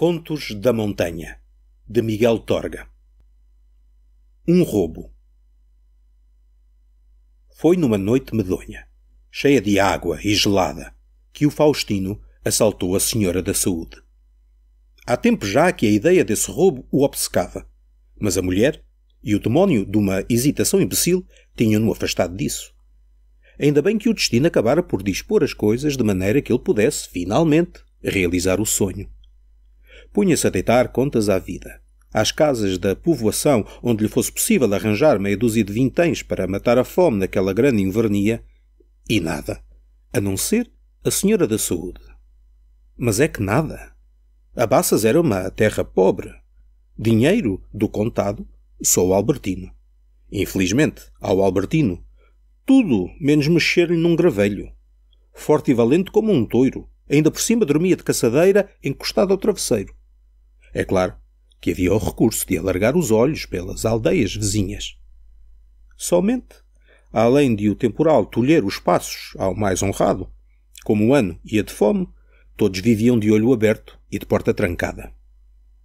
Contos da Montanha, de Miguel Torga. Um roubo. Foi numa noite medonha, cheia de água e gelada, que o Faustino assaltou a Senhora da Saúde. Há tempo já que a ideia desse roubo o obcecava, mas a mulher e o demónio de uma hesitação imbecil tinham-no afastado disso. Ainda bem que o destino acabara por dispor as coisas de maneira que ele pudesse, finalmente, realizar o sonho punha-se a deitar contas à vida. Às casas da povoação, onde lhe fosse possível arranjar meia dúzia de vinténs para matar a fome naquela grande invernia, e nada, a não ser a senhora da saúde. Mas é que nada. bassas era uma terra pobre. Dinheiro do contado, só o Albertino. Infelizmente, ao Albertino, tudo menos mexer-lhe num gravelho. Forte e valente como um touro, ainda por cima dormia de caçadeira encostado ao travesseiro, é claro que havia o recurso de alargar os olhos pelas aldeias vizinhas. Somente, além de o temporal tolher os passos ao mais honrado, como o ano ia de fome, todos viviam de olho aberto e de porta trancada.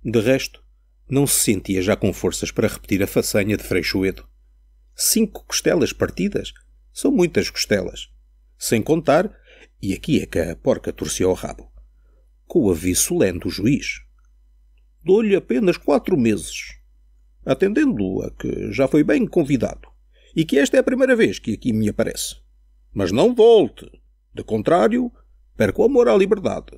De resto, não se sentia já com forças para repetir a façanha de Freixoedo. Cinco costelas partidas são muitas costelas. Sem contar, e aqui é que a porca torceu o rabo, com o aviso solene do juiz, Dou-lhe apenas quatro meses, atendendo a que já foi bem convidado e que esta é a primeira vez que aqui me aparece. Mas não volte, de contrário, perco o amor à liberdade.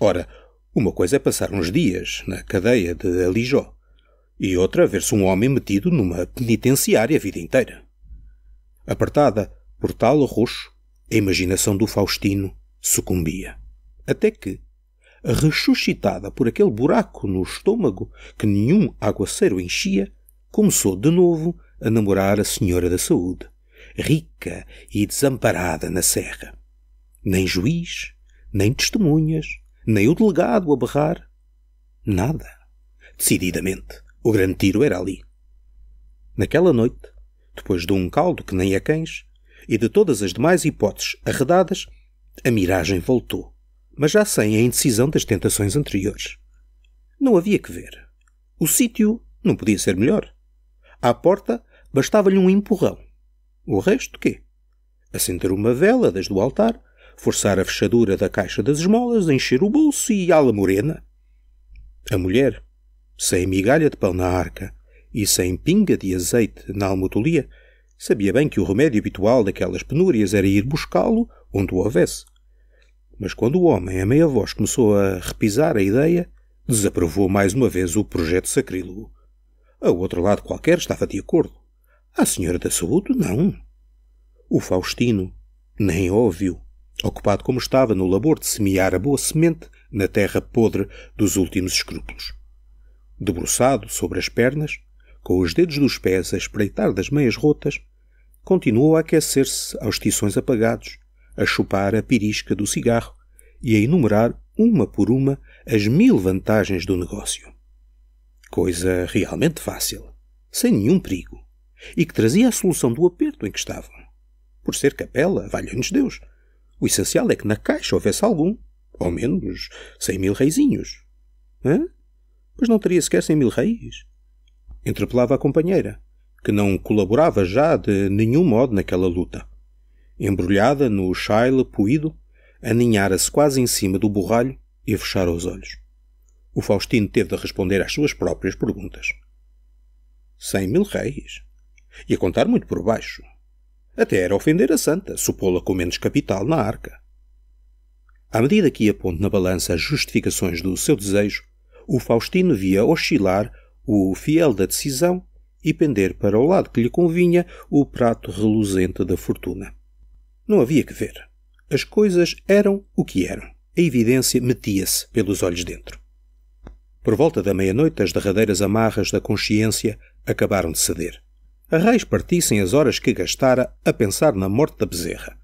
Ora, uma coisa é passar uns dias na cadeia de Alijó e outra ver-se um homem metido numa penitenciária a vida inteira. Apertada por tal roxo, a imaginação do Faustino sucumbia. Até que, ressuscitada por aquele buraco no estômago que nenhum aguaceiro enchia, começou de novo a namorar a Senhora da Saúde, rica e desamparada na Serra. Nem juiz, nem testemunhas, nem o delegado a berrar. Nada. Decididamente, o grande tiro era ali. Naquela noite, depois de um caldo que nem a é cães, e de todas as demais hipóteses arredadas, a miragem voltou mas já sem a indecisão das tentações anteriores. Não havia que ver. O sítio não podia ser melhor. À porta bastava-lhe um empurrão. O resto quê? Acender uma vela desde o altar, forçar a fechadura da caixa das esmolas, encher o bolso e ala morena. A mulher, sem migalha de pão na arca e sem pinga de azeite na almotolia, sabia bem que o remédio habitual daquelas penúrias era ir buscá-lo onde o houvesse mas quando o homem, a meia voz, começou a repisar a ideia, desaprovou mais uma vez o projeto sacrílego. A outro lado qualquer estava de acordo. A Senhora da Saúde, não. O Faustino nem óbvio, ocupado como estava no labor de semear a boa semente na terra podre dos últimos escrúpulos. Debruçado sobre as pernas, com os dedos dos pés a espreitar das meias rotas, continuou a aquecer-se aos tições apagados, a chupar a pirisca do cigarro e a enumerar, uma por uma, as mil vantagens do negócio. Coisa realmente fácil, sem nenhum perigo, e que trazia a solução do aperto em que estavam. Por ser capela, valha-nos Deus. O essencial é que na caixa houvesse algum, ao menos cem mil reizinhos. Hã? Pois não teria sequer cem mil reis. Interpelava a companheira, que não colaborava já de nenhum modo naquela luta embrulhada no chile poído, aninhara-se quase em cima do borralho e fechara os olhos. O Faustino teve de responder às suas próprias perguntas. Cem mil réis. E a contar muito por baixo. Até era ofender a santa, supô-la com menos capital na arca. À medida que ia pondo na balança as justificações do seu desejo, o Faustino via oscilar o fiel da decisão e pender para o lado que lhe convinha o prato reluzente da fortuna. Não havia que ver. As coisas eram o que eram. A evidência metia-se pelos olhos dentro. Por volta da meia-noite, as derradeiras amarras da consciência acabaram de ceder. A raiz partissem as horas que gastara a pensar na morte da bezerra.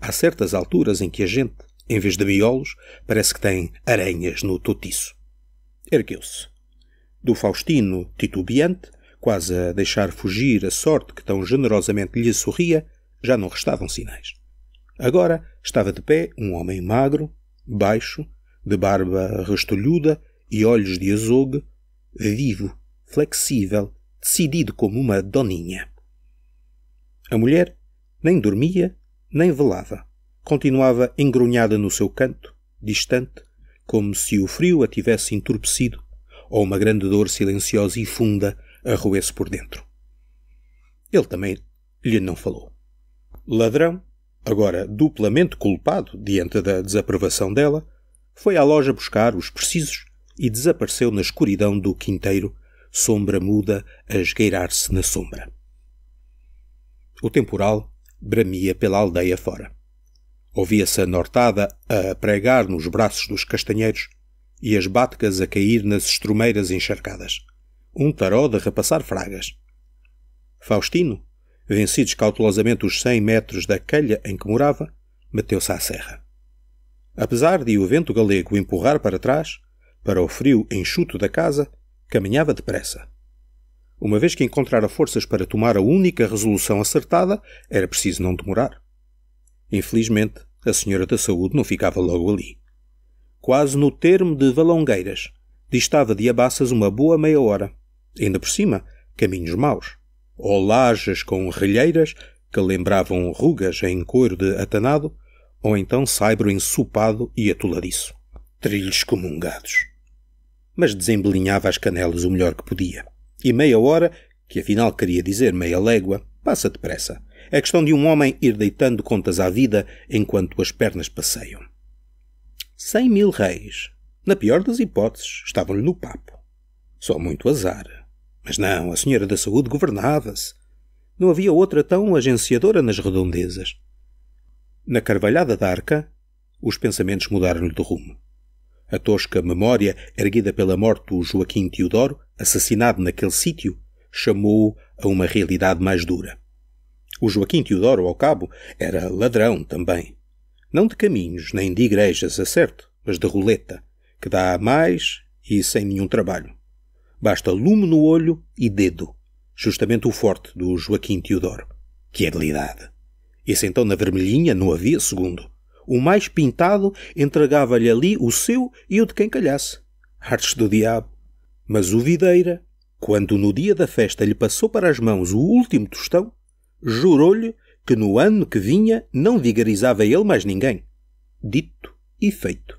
Há certas alturas em que a gente, em vez de biolos, parece que tem aranhas no totiço. Ergueu-se. Do Faustino titubeante, quase a deixar fugir a sorte que tão generosamente lhe sorria, já não restavam sinais. Agora estava de pé um homem magro, baixo, de barba restolhuda e olhos de azogue, vivo, flexível, decidido como uma doninha. A mulher nem dormia, nem velava. Continuava engrunhada no seu canto, distante, como se o frio a tivesse entorpecido ou uma grande dor silenciosa e funda roesse por dentro. Ele também lhe não falou ladrão, agora duplamente culpado diante da desaprovação dela, foi à loja buscar os precisos e desapareceu na escuridão do quinteiro, sombra muda a esgueirar-se na sombra. O temporal bramia pela aldeia fora. Ouvia-se a nortada a pregar nos braços dos castanheiros e as batcas a cair nas estrumeiras encharcadas. Um taró de repassar fragas. Faustino, Vencidos cautelosamente os 100 metros da calha em que morava, meteu-se à serra. Apesar de o vento galego empurrar para trás, para o frio enxuto da casa, caminhava depressa. Uma vez que encontrara forças para tomar a única resolução acertada, era preciso não demorar. Infelizmente, a senhora da saúde não ficava logo ali. Quase no termo de Valongueiras, distava de Abaças uma boa meia hora. Ainda por cima, caminhos maus ou lajes com relheiras que lembravam rugas em couro de atanado, ou então saibro ensopado e atoladiço. Trilhos comungados. Mas desembelinhava as canelas o melhor que podia. E meia hora, que afinal queria dizer meia légua, passa depressa. É questão de um homem ir deitando contas à vida enquanto as pernas passeiam. Cem mil reis. Na pior das hipóteses, estavam-lhe no papo. Só muito azar. Mas não, a Senhora da Saúde governava-se. Não havia outra tão agenciadora nas redondezas. Na carvalhada da arca, os pensamentos mudaram-lhe de rumo. A tosca memória, erguida pela morte do Joaquim Teodoro, assassinado naquele sítio, chamou-o a uma realidade mais dura. O Joaquim Teodoro, ao cabo, era ladrão também. Não de caminhos nem de igrejas, a é certo, mas de roleta, que dá mais e sem nenhum trabalho. Basta lume no olho e dedo. Justamente o forte do Joaquim Teodoro. Que habilidade! É Esse então na vermelhinha não havia segundo. O mais pintado entregava-lhe ali o seu e o de quem calhasse. Artes do diabo! Mas o Videira, quando no dia da festa lhe passou para as mãos o último tostão, jurou-lhe que no ano que vinha não vigarizava ele mais ninguém. Dito e feito.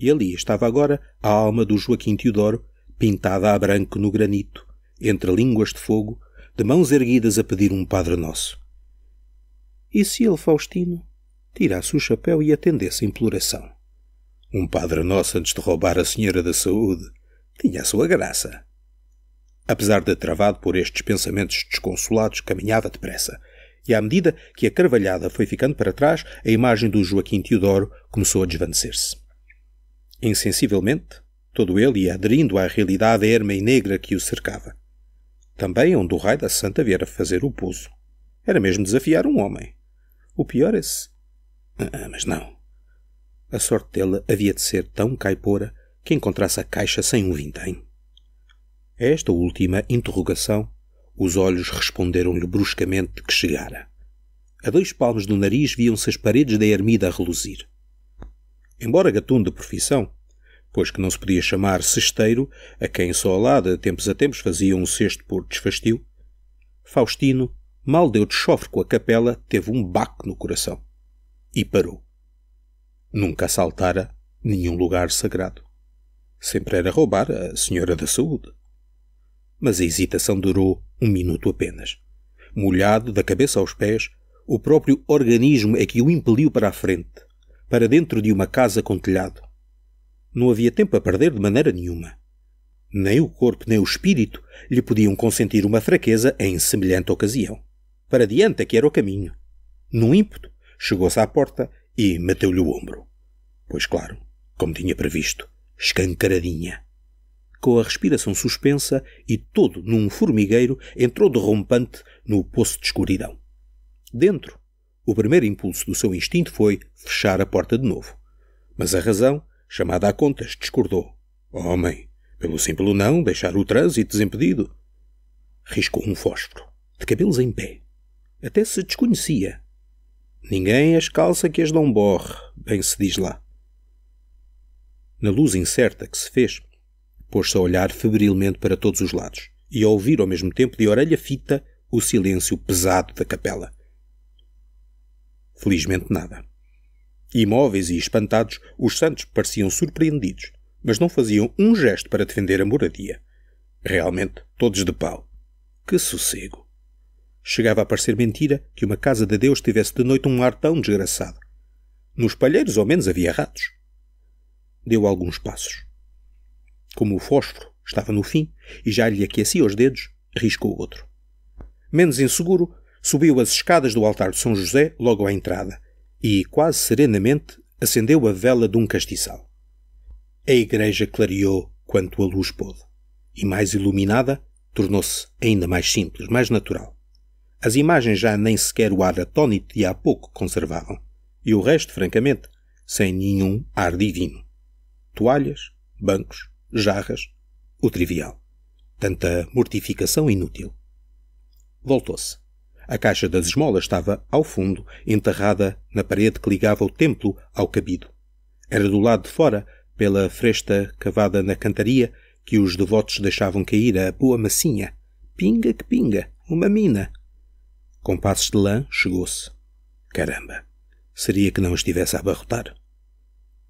E ali estava agora a alma do Joaquim Teodoro pintada a branco no granito, entre línguas de fogo, de mãos erguidas a pedir um Padre Nosso. E se ele, Faustino, tirasse o chapéu e atendesse a imploração? Um Padre Nosso antes de roubar a Senhora da Saúde tinha a sua graça. Apesar de travado por estes pensamentos desconsolados, caminhava depressa. E à medida que a carvalhada foi ficando para trás, a imagem do Joaquim Teodoro começou a desvanecer-se. Insensivelmente, todo ele aderindo à realidade erma e negra que o cercava. Também onde o raio da santa viera fazer o pouso. Era mesmo desafiar um homem. O pior é se... Ah, mas não. A sorte dela havia de ser tão caipora que encontrasse a caixa sem um vintém. A esta última interrogação, os olhos responderam-lhe bruscamente que chegara. A dois palmos do nariz viam-se as paredes da ermida a reluzir. Embora gatuno de profissão, pois que não se podia chamar cesteiro a quem só lá de tempos a tempos fazia um cesto por desfastio, Faustino, mal deu de chofre com a capela, teve um baque no coração. E parou. Nunca assaltara nenhum lugar sagrado. Sempre era roubar a Senhora da Saúde. Mas a hesitação durou um minuto apenas. Molhado da cabeça aos pés, o próprio organismo é que o impeliu para a frente, para dentro de uma casa com telhado, não havia tempo a perder de maneira nenhuma. Nem o corpo nem o espírito lhe podiam consentir uma fraqueza em semelhante ocasião. Para diante é que era o caminho. Num ímpeto, chegou-se à porta e meteu-lhe o ombro. Pois claro, como tinha previsto, escancaradinha. Com a respiração suspensa e todo num formigueiro, entrou derrompante no poço de escuridão. Dentro, o primeiro impulso do seu instinto foi fechar a porta de novo. Mas a razão chamada a contas, discordou. Homem, pelo simples não, deixar o trânsito desimpedido. Riscou um fósforo, de cabelos em pé. Até se desconhecia. Ninguém as calça que as não borre, bem se diz lá. Na luz incerta que se fez, pôs-se a olhar febrilmente para todos os lados e a ouvir ao mesmo tempo, de orelha fita, o silêncio pesado da capela. Felizmente nada. Imóveis e espantados, os santos pareciam surpreendidos, mas não faziam um gesto para defender a moradia. Realmente, todos de pau. Que sossego! Chegava a parecer mentira que uma casa de Deus tivesse de noite um ar tão desgraçado. Nos palheiros, ao menos, havia ratos. Deu alguns passos. Como o fósforo estava no fim e já lhe aquecia os dedos, riscou outro. Menos inseguro, subiu as escadas do altar de São José logo à entrada e, quase serenamente, acendeu a vela de um castiçal. A igreja clareou quanto a luz pôde, e mais iluminada, tornou-se ainda mais simples, mais natural. As imagens já nem sequer o ar atónito de há pouco conservavam, e o resto, francamente, sem nenhum ar divino. Toalhas, bancos, jarras, o trivial. Tanta mortificação inútil. Voltou-se. A caixa das esmolas estava ao fundo, enterrada na parede que ligava o templo ao cabido. Era do lado de fora, pela fresta cavada na cantaria, que os devotos deixavam cair a boa massinha. Pinga que pinga, uma mina. Com passos de lã, chegou-se. Caramba! Seria que não estivesse a abarrotar.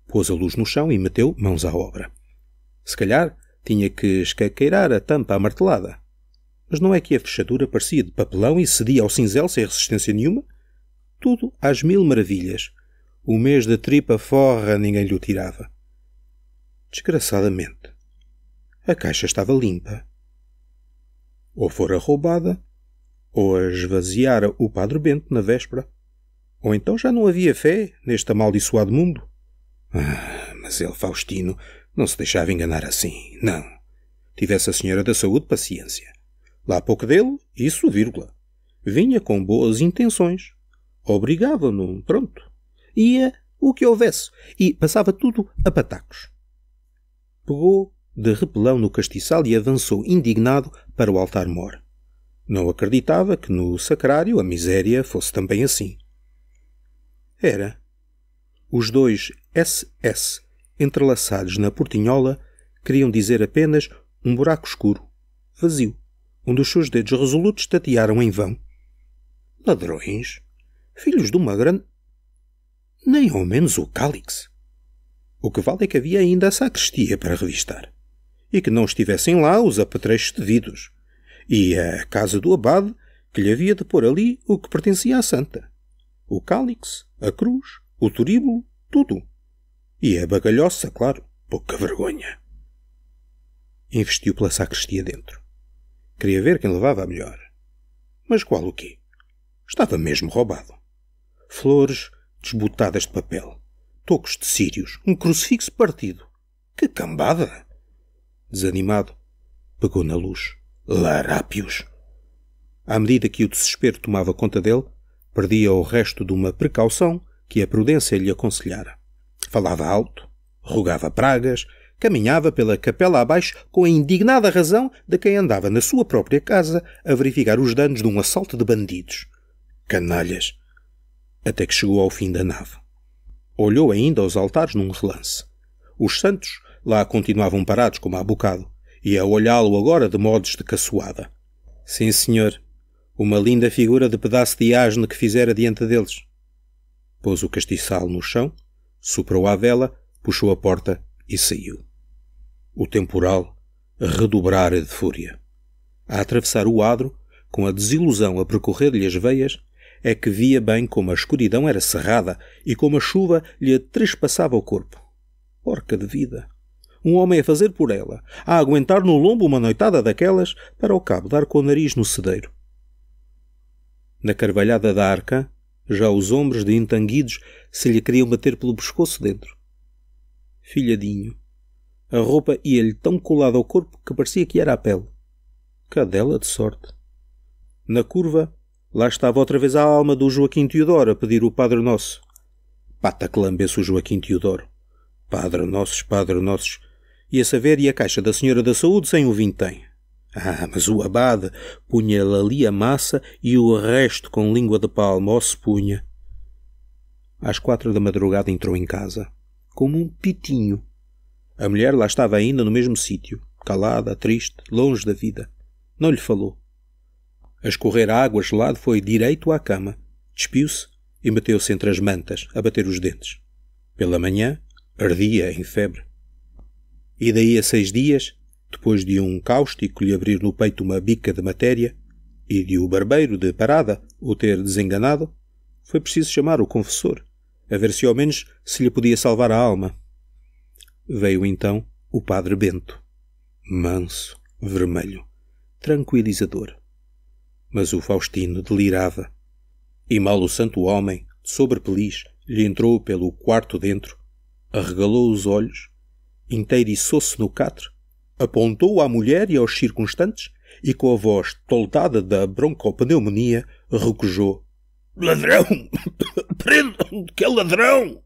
Pôs a luz no chão e meteu mãos à obra. Se calhar tinha que escaqueirar a tampa amartelada. Mas não é que a fechadura parecia de papelão e cedia ao cinzel sem resistência nenhuma? Tudo às mil maravilhas. O mês da tripa forra ninguém lhe o tirava. Desgraçadamente, a caixa estava limpa. Ou fora roubada, ou a esvaziara o Padre Bento na véspera. Ou então já não havia fé neste amaldiçoado mundo. Ah, mas ele, Faustino, não se deixava enganar assim, não. Tivesse a Senhora da Saúde paciência. Lá pouco dele, isso, vírgula. Vinha com boas intenções. Obrigava-no, pronto. Ia o que houvesse e passava tudo a patacos. Pegou de repelão no castiçal e avançou indignado para o altar-mor. Não acreditava que no sacrário a miséria fosse também assim. Era. Os dois SS, entrelaçados na portinhola, queriam dizer apenas um buraco escuro, vazio. Um dos seus dedos resolutos tatearam em vão. Ladrões? Filhos de uma grande. Nem ao menos o cálix O que vale é que havia ainda a sacristia para revistar. E que não estivessem lá os apetrechos devidos. E a casa do abade, que lhe havia de pôr ali o que pertencia à santa. O cálix a cruz, o turíbulo, tudo. E a bagalhoça, claro. Pouca vergonha. Investiu pela sacristia dentro. Queria ver quem levava a melhor. Mas qual o quê? Estava mesmo roubado. Flores desbotadas de papel, tocos de sírios, um crucifixo partido. Que cambada! Desanimado, pegou na luz. Larápios! À medida que o desespero tomava conta dele, perdia o resto de uma precaução que a prudência lhe aconselhara. Falava alto, rogava pragas caminhava pela capela abaixo com a indignada razão de quem andava na sua própria casa a verificar os danos de um assalto de bandidos. Canalhas! Até que chegou ao fim da nave. Olhou ainda aos altares num relance. Os santos lá continuavam parados como há bocado, e a olhá-lo agora de modos de caçoada. Sim, senhor. Uma linda figura de pedaço de asno que fizera diante deles. Pôs o castiçal no chão, soprou a vela, puxou a porta e saiu o temporal, redobrara de fúria. A atravessar o adro, com a desilusão a percorrer-lhe as veias, é que via bem como a escuridão era cerrada e como a chuva lhe trespassava o corpo. Porca de vida! Um homem a fazer por ela, a aguentar no lombo uma noitada daquelas, para o cabo dar com o nariz no cedeiro. Na carvalhada da arca, já os ombros de entanguidos se lhe queriam bater pelo pescoço dentro. Filhadinho, a roupa ia-lhe tão colada ao corpo que parecia que era a pele. Cadela de sorte. Na curva, lá estava outra vez a alma do Joaquim Teodoro a pedir o Padre Nosso. Pata que lambesse o Joaquim Teodoro. Padre Nossos, Padre Nossos. E a saber, e a caixa da Senhora da Saúde sem o vintém. Ah, mas o abade punha-lhe ali a massa e o resto com língua de palma, ó oh, se punha. Às quatro da madrugada entrou em casa, como um pitinho, a mulher lá estava ainda no mesmo sítio, calada, triste, longe da vida. Não lhe falou. A escorrer a água gelada foi direito à cama, despiu-se e meteu-se entre as mantas, a bater os dentes. Pela manhã, ardia em febre. E daí a seis dias, depois de um cáustico lhe abrir no peito uma bica de matéria e de o barbeiro de parada o ter desenganado, foi preciso chamar o confessor, a ver se ao menos se lhe podia salvar a alma. Veio então o Padre Bento, manso, vermelho, tranquilizador. Mas o Faustino delirava. E mal o santo homem, sobre lhe entrou pelo quarto dentro, arregalou os olhos, inteiriçou-se no catre, apontou à mulher e aos circunstantes e com a voz toldada da broncopneumonia recojou. Ladrão! Prendam-me, que é ladrão!